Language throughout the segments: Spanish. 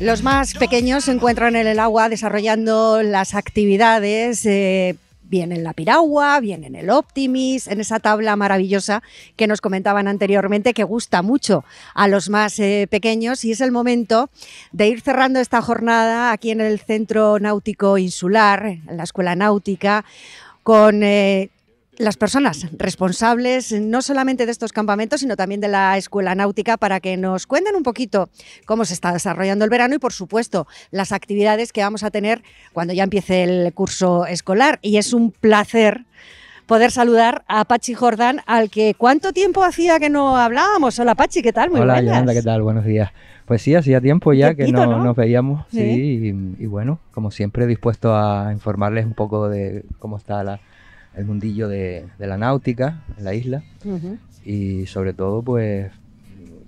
Los más pequeños se encuentran en el agua desarrollando las actividades. Eh, bien en la piragua, bien en el Optimis, en esa tabla maravillosa que nos comentaban anteriormente que gusta mucho a los más eh, pequeños y es el momento de ir cerrando esta jornada aquí en el Centro Náutico Insular, en la Escuela Náutica, con eh, las personas responsables no solamente de estos campamentos, sino también de la escuela náutica, para que nos cuenten un poquito cómo se está desarrollando el verano y, por supuesto, las actividades que vamos a tener cuando ya empiece el curso escolar. Y es un placer poder saludar a Pachi Jordán, al que cuánto tiempo hacía que no hablábamos. Hola Pachi, ¿qué tal? Muy Hola Yolanda, ¿qué tal? Buenos días. Pues sí, hacía tiempo ya que no, nos veíamos, sí, y, bueno, como siempre dispuesto a informarles un poco de cómo está la, el mundillo de, la náutica en la isla y sobre todo pues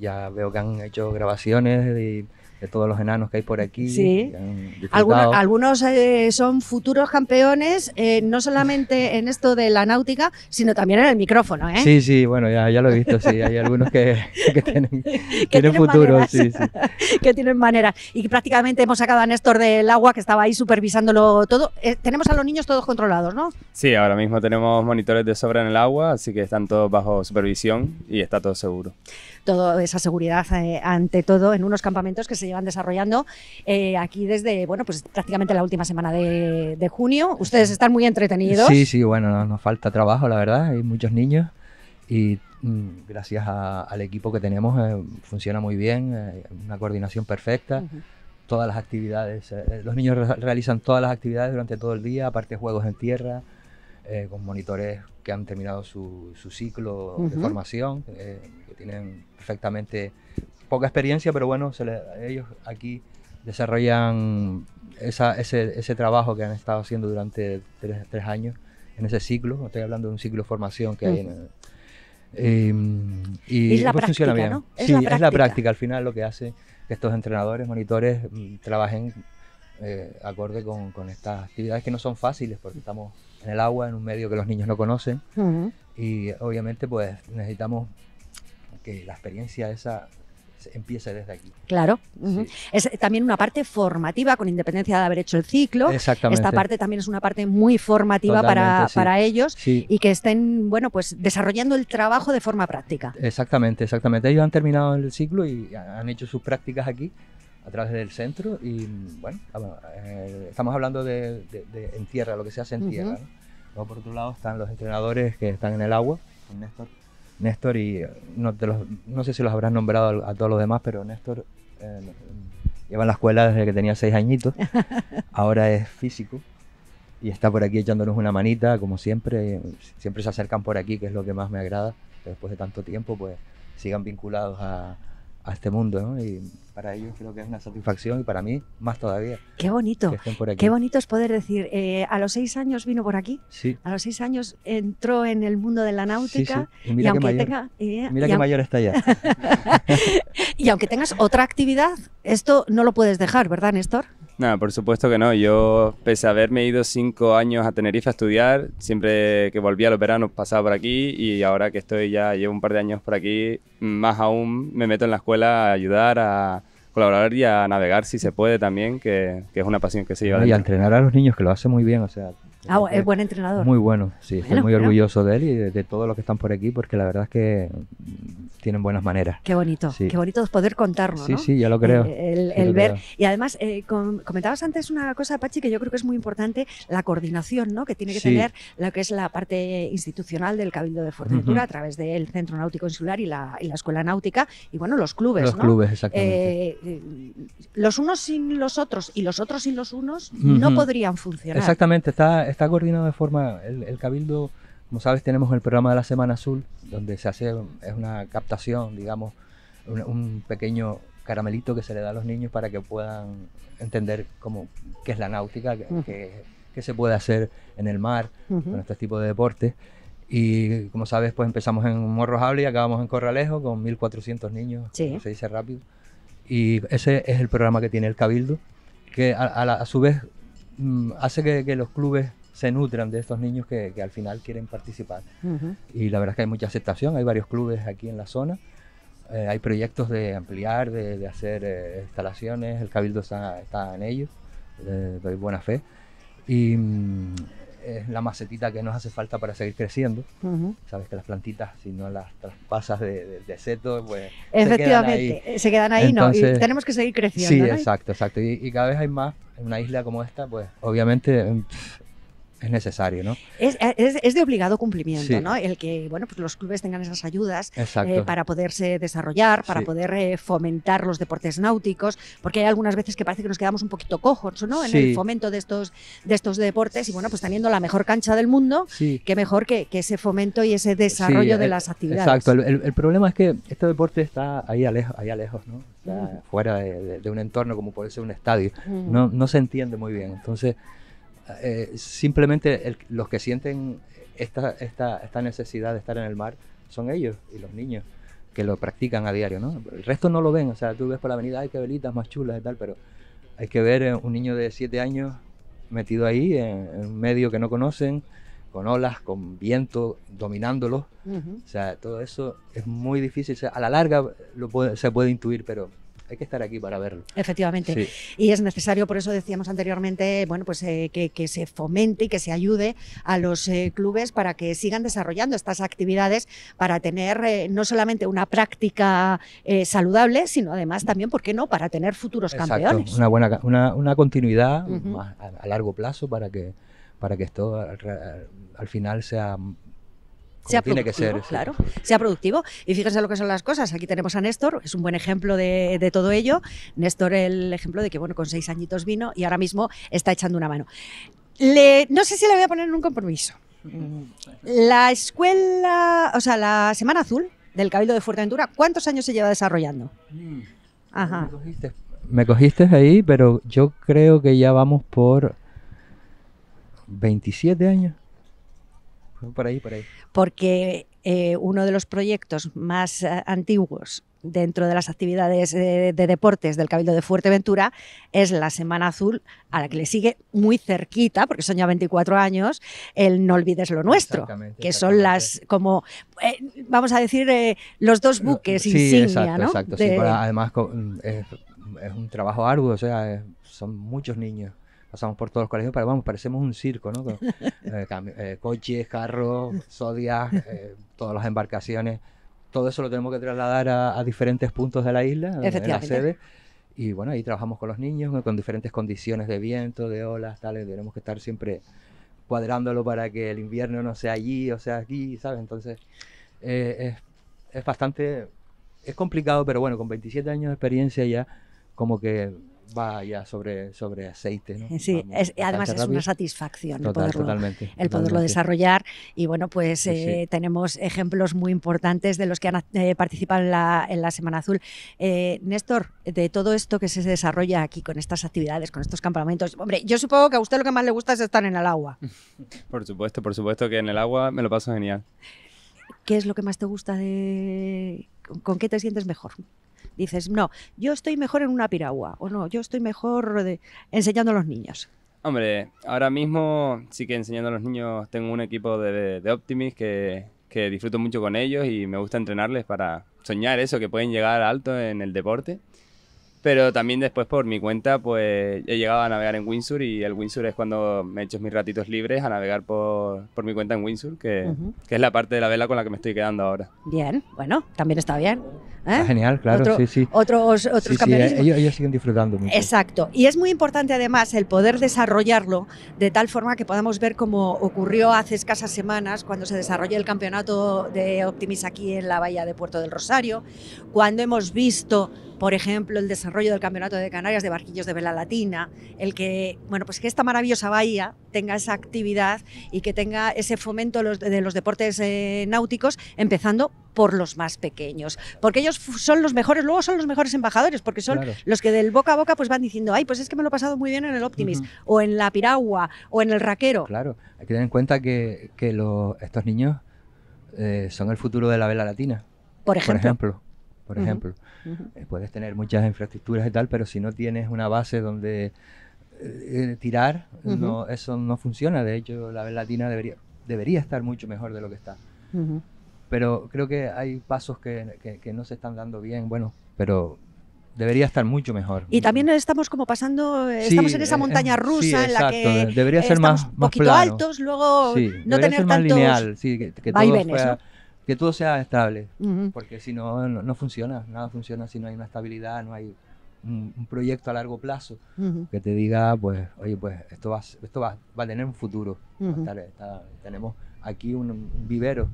ya veo que han hecho grabaciones de todos los enanos que hay por aquí. Sí. Algunos, eh, son futuros campeones, eh, no solamente en esto de la náutica, sino también en el micrófono. ¿eh? Sí, sí, bueno, ya, ya lo he visto, sí. Hay algunos que, tienen, que tienen, futuro, que tienen manera. Y prácticamente hemos sacado a Néstor del agua, que estaba ahí supervisándolo todo. Eh, tenemos a los niños todos controlados, ¿no? Sí, ahora mismo tenemos monitores de sobra en el agua, así que están todos bajo supervisión y está todo seguro toda esa seguridad eh, ante todo en unos campamentos que se llevan desarrollando eh, aquí desde, bueno, pues prácticamente la última semana de, junio. Ustedes están muy entretenidos. Sí, sí, bueno, nos falta trabajo, la verdad, hay muchos niños y mm, gracias al equipo que tenemos eh, funciona muy bien, una coordinación perfecta. todas las actividades. Los niños realizan todas las actividades durante todo el día, aparte juegos en tierra, eh, con monitores que han terminado su, su ciclo de formación, eh, que tienen perfectamente poca experiencia, pero bueno, se ellos aquí desarrollan ese, ese, trabajo que han estado haciendo durante tres, años en ese ciclo. Estoy hablando de un ciclo de formación que hay y, em, y, es la práctica, funciona bien. ¿no? ¿Es sí, la es la práctica. Al final lo que hace que estos entrenadores, monitores, mm, trabajen eh, acorde con, con, estas actividades que no son fáciles porque estamos en el agua, en un medio que los niños no conocen. Y obviamente pues necesitamos que la experiencia esa empiece desde aquí. Claro. Es también una parte formativa, con independencia de haber hecho el ciclo. Exactamente. Esta parte también es una parte muy formativa para, para, ellos y que estén, bueno, pues desarrollando el trabajo de forma práctica. Exactamente, exactamente. Ellos han terminado el ciclo y han hecho sus prácticas aquí a través del centro y bueno, eh, estamos hablando de, en tierra, lo que se hace en tierra. por otro lado están los entrenadores que están en el agua, Néstor. Néstor y eh, no, te no sé si los habrás nombrado a todos los demás, pero Néstor eh, lleva en la escuela desde que tenía seis añitos, ahora es físico y está por aquí echándonos una manita, como siempre, siempre se acercan por aquí, que es lo que más me agrada, después de tanto tiempo pues sigan vinculados a, a este mundo, ¿no? Y para ellos creo que es una satisfacción y para mí más todavía. Qué bonito. Qué bonito es poder decir, eh, a los seis años vino por aquí, sí. a los seis años entró en el mundo de la náutica Y, mira qué mayor, eh, mira mayor está ya. y aunque tengas otra actividad, esto no lo puedes dejar, ¿verdad, Néstor? No, por supuesto que no. Yo, pese a haberme ido cinco años a Tenerife a estudiar, siempre que volvía a los veranos pasaba por aquí y ahora que estoy ya, llevo un par de años por aquí, más aún me meto en la escuela a ayudar, a colaborar y a navegar si se puede también, que, es una pasión que se lleva. Y a entrenar a los niños, que lo hace muy bien, o sea... Ah, es buen entrenador. Muy bueno, sí. estoy muy orgulloso de él y de, de todos los que están por aquí porque la verdad es que tienen buenas maneras. Qué bonito, qué bonito poder contarlo. Sí, ¿no? sí, ya lo creo. El, ver. Y además, eh, comentabas antes una cosa, Pachi, que yo creo que es muy importante, la coordinación ¿no? que tiene que tener lo que es la parte institucional del Cabildo de Fuerteventura a través del Centro Náutico Insular y la, Escuela Náutica y bueno, los clubes. Los clubes, exactamente. Eh, eh, los unos sin los otros y los otros sin los unos no podrían funcionar. Exactamente, está, coordinado de forma, el Cabildo como sabes, tenemos el programa de la Semana Azul, donde se hace es una captación, digamos, un, pequeño caramelito que se le da a los niños para que puedan entender cómo, qué es la náutica, qué se puede hacer en el mar con este tipo de deportes. Y como sabes, pues empezamos en Jable y acabamos en Corralejo con 1.400 niños, se dice rápido. Y ese es el programa que tiene el Cabildo, que a, su vez mm, hace que, que los clubes se nutran de estos niños que, al final quieren participar. Y la verdad es que hay mucha aceptación, hay varios clubes aquí en la zona. Eh, hay proyectos de ampliar, de, hacer eh, instalaciones, el Cabildo está, en ellos de buena fe. Y mm, es la macetita que nos hace falta para seguir creciendo. Sabes que las plantitas, si no las traspasas de, de, seto, pues. Efectivamente, se quedan ahí, ¿no? Y tenemos que seguir creciendo. Sí, exacto, exacto. Y, cada vez hay más. En una isla como esta, pues obviamente mm, es necesario, ¿no? Es, de obligado cumplimiento, ¿no? El que, bueno, pues los clubes tengan esas ayudas eh, para poderse desarrollar, para poder eh, fomentar los deportes náuticos, porque hay algunas veces que parece que nos quedamos un poquito cojos, ¿no? En el fomento de estos, de estos deportes y, bueno, pues teniendo la mejor cancha del mundo, qué mejor que, ese fomento y ese desarrollo de eh, las actividades. Exacto, el, problema es que este deporte está ahí, ahí lejos, ¿no? fuera de, un entorno como puede ser un estadio. No, no se entiende muy bien, entonces... Eh, simplemente los que sienten esta, esta, necesidad de estar en el mar son ellos y los niños que lo practican a diario, ¿no? El resto no lo ven, o sea, tú ves por la avenida, hay qué más chulas y tal, pero hay que ver eh, un niño de 7 años metido ahí, en, un medio que no conocen, con olas, con viento, dominándolo, O sea, todo eso es muy difícil, a la larga se puede intuir, pero hay que estar aquí para verlo. Efectivamente. Y es necesario, por eso decíamos anteriormente, bueno, pues eh, que, se fomente y que se ayude a los eh, clubes para que sigan desarrollando estas actividades para tener eh, no solamente una práctica saludable, sino además también, ¿por qué no?, para tener futuros Exacto. campeones. Una buena una, continuidad a, largo plazo para que para que esto al, final sea tiene que ser. Claro, sea productivo. Y fíjense lo que son las cosas. Aquí tenemos a Néstor, es un buen ejemplo de, todo ello. Néstor, el ejemplo de que, bueno, con seis añitos vino y ahora mismo está echando una mano. no sé si le voy a poner un compromiso. Mm. La escuela, o sea, la Semana Azul del Cabildo de Fuerteventura, ¿cuántos años se lleva desarrollando? Mm. Me me cogiste ahí, pero yo creo que ya vamos por 27 años por ahí, por ahí. Porque eh, uno de los proyectos más eh, antiguos dentro de las actividades eh, de deportes del Cabildo de Fuerteventura es la Semana Azul, a la que le sigue muy cerquita, porque son ya 24 años, el No olvides lo nuestro, que son las, como, vamos a decir, los dos buques insignia, Exacto, además mm, es, un trabajo arduo, o sea, son muchos niños pasamos por todos los colegios, pero vamos, parecemos un circo, ¿no? Eh, eh, coches, carros, sodias, eh, todas las embarcaciones. Todo eso lo tenemos que trasladar a, diferentes puntos de la isla, en la sede. Y bueno, ahí trabajamos con los niños, con diferentes condiciones de viento, de olas, tales. Tenemos que estar siempre cuadrándolo para que el invierno no sea allí o sea aquí, ¿sabes? Entonces, es bastante. Es complicado, pero bueno, con 27 años de experiencia ya, como que va ya sobre, sobre aceite. ¿no? Sí, además es una satisfacción el poderlo desarrollar. Y bueno, pues eh, tenemos ejemplos muy importantes de los que han eh, participado en la, Semana Azul. Eh, Néstor, de todo esto que se desarrolla aquí con estas actividades, con estos campamentos, hombre, yo supongo que a usted lo que más le gusta es estar en el agua. Por supuesto, por supuesto que en el agua me lo paso genial. ¿Qué es lo que más te gusta de... ¿Con qué te sientes mejor? dices, no, yo estoy mejor en una piragua, o no, yo estoy mejor enseñando a los niños. Hombre, ahora mismo sí que enseñando a los niños tengo un equipo de, de Optimist que, que disfruto mucho con ellos y me gusta entrenarles para soñar eso, que pueden llegar alto en el deporte. Pero también después por mi cuenta, pues he llegado a navegar en Windsor y el Windsor es cuando me he hecho mis ratitos libres a navegar por, mi cuenta en Windsor, que, es la parte de la vela con la que me estoy quedando ahora. Bien, bueno, también está bien. ¿eh? genial, claro, sí, sí. Otros, eh, otros ellos, siguen disfrutando Exacto, y es muy importante además el poder desarrollarlo de tal forma que podamos ver cómo ocurrió hace escasas semanas cuando se desarrolló el campeonato de Optimis aquí en la bahía de Puerto del Rosario, cuando hemos visto por ejemplo, el desarrollo del Campeonato de Canarias de Barquillos de Vela Latina, el que, bueno, pues que esta maravillosa bahía tenga esa actividad y que tenga ese fomento de los deportes eh, náuticos, empezando por los más pequeños, porque ellos son los mejores, luego son los mejores embajadores, porque son los que del boca a boca pues van diciendo, ay, pues es que me lo he pasado muy bien en el Optimis, o en la piragua, o en el raquero. Claro, hay que tener en cuenta que, estos niños eh, son el futuro de la vela latina. Por ejemplo por ejemplo. Eh, puedes tener muchas infraestructuras y tal, pero si no tienes una base donde eh, eh, tirar, no, eso no funciona. De hecho, la latina debería, debería estar mucho mejor de lo que está. Pero creo que hay pasos que, que, no se están dando bien, bueno, pero debería estar mucho mejor. Y también estamos como pasando, estamos en esa montaña rusa en la que debería ser más, más poquito altos, luego no tener ser más lineal, que, que todo fuera, que todo sea estable, porque si no, no, funciona, nada funciona si no hay una estabilidad, no hay un, proyecto a largo plazo que te diga, pues, oye, pues esto va, esto va, a tener un futuro. tenemos aquí un, vivero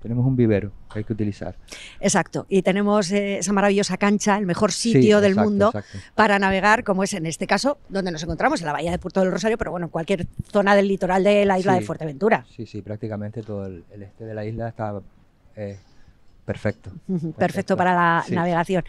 tenemos un vivero que hay que utilizar. Exacto, y tenemos eh, esa maravillosa cancha, el mejor sitio del mundo para navegar, como es en este caso donde nos encontramos, en la bahía de Puerto del Rosario, pero bueno, en cualquier zona del litoral de la isla de Fuerteventura. Sí, sí, prácticamente todo el, este de la isla está Hey. Eh. Perfecto. Perfecto, para la navegación.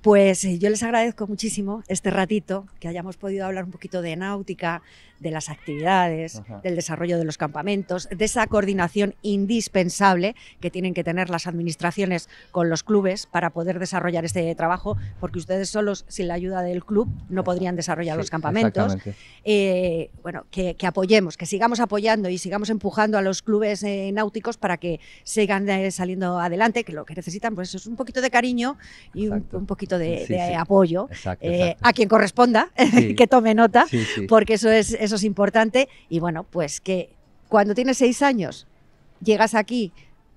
Pues eh, yo les agradezco muchísimo este ratito que hayamos podido hablar un poquito de náutica, de las actividades, del desarrollo de los campamentos, de esa coordinación indispensable que tienen que tener las administraciones con los clubes para poder desarrollar este trabajo, porque ustedes solos, sin la ayuda del club, no podrían desarrollar los campamentos. Eh, bueno, que, apoyemos, que sigamos apoyando y sigamos empujando a los clubes eh, náuticos para que sigan saliendo adelante, que que necesitan pues eso es un poquito de cariño y un, poquito de, apoyo eh, a quien corresponda, que tome nota, porque eso es, eso es importante. Y bueno, pues que cuando tienes seis años, llegas aquí,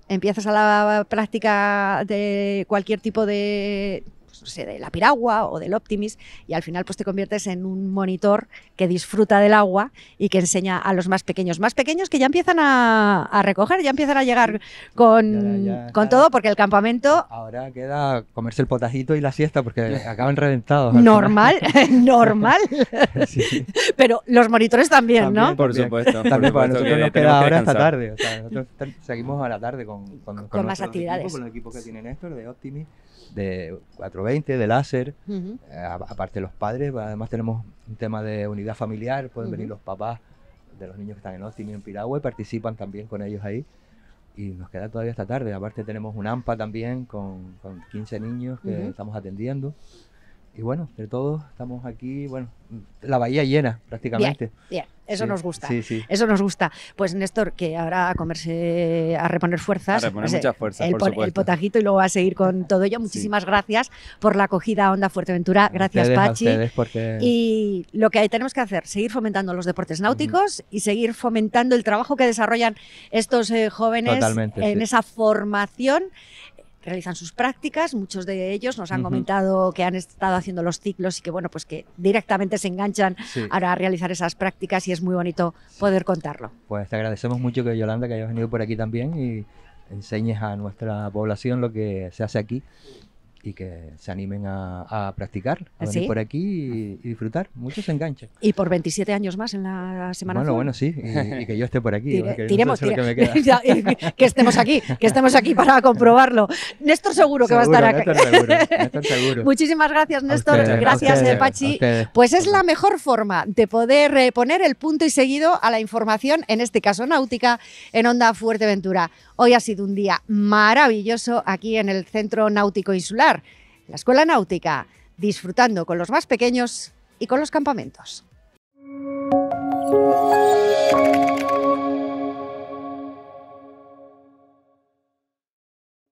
empiezas a la práctica de cualquier tipo de pues, eh, de la piragua o del Optimis y al final pues te conviertes en un monitor que disfruta del agua y que enseña a los más pequeños, más pequeños que ya empiezan a, recoger, ya empiezan a llegar con, todo porque el campamento... Ahora queda comerse el potajito y la siesta porque acaban reventados. Normal, normal. Pero los monitores también, ¿no? Por supuesto. También para nosotros nos queda ahora hasta tarde. seguimos a la tarde con, con, más actividades. con el equipo que tienen Néstor de Optimis de 420 de láser. Eh, aparte los padres, además tenemos un tema de unidad familiar, pueden venir los papás de los niños que están en Austin y en Piragua participan también con ellos ahí. Y nos queda todavía esta tarde. Aparte tenemos un AMPA también con, 15 niños que estamos atendiendo y bueno, de todos estamos aquí, bueno, la bahía llena prácticamente. Bien, bien. Eso nos gusta. Eso nos gusta. Pues Néstor, que ahora a comerse, a reponer fuerzas. Pues, el, el, potajito y luego a seguir con todo ello. Muchísimas gracias por la acogida a Onda Fuerteventura. Gracias, Pachi. Y lo que tenemos que hacer, seguir fomentando los deportes náuticos y seguir fomentando el trabajo que desarrollan estos eh, jóvenes en esa formación realizan sus prácticas, muchos de ellos nos han comentado que han estado haciendo los ciclos y que bueno, pues que directamente se enganchan ahora a realizar esas prácticas y es muy bonito poder contarlo. Pues te agradecemos mucho que Yolanda que hayas venido por aquí también y enseñes a nuestra población lo que se hace aquí y que se animen a, practicar, a por aquí y, disfrutar. Muchos enganches. Y por 27 años más en la semana. Bueno, bueno, sí, y, que yo esté por aquí. que tiremos, que, estemos aquí, que estemos aquí para comprobarlo. Néstor seguro, que va a estar aquí. Muchísimas gracias, Néstor. gracias, eh, Pachi. Pues es la mejor forma de poder eh, poner el punto y seguido a la información, en este caso náutica, en Onda Fuerteventura. Hoy ha sido un día maravilloso aquí en el Centro Náutico Insular la Escuela Náutica, disfrutando con los más pequeños y con los campamentos.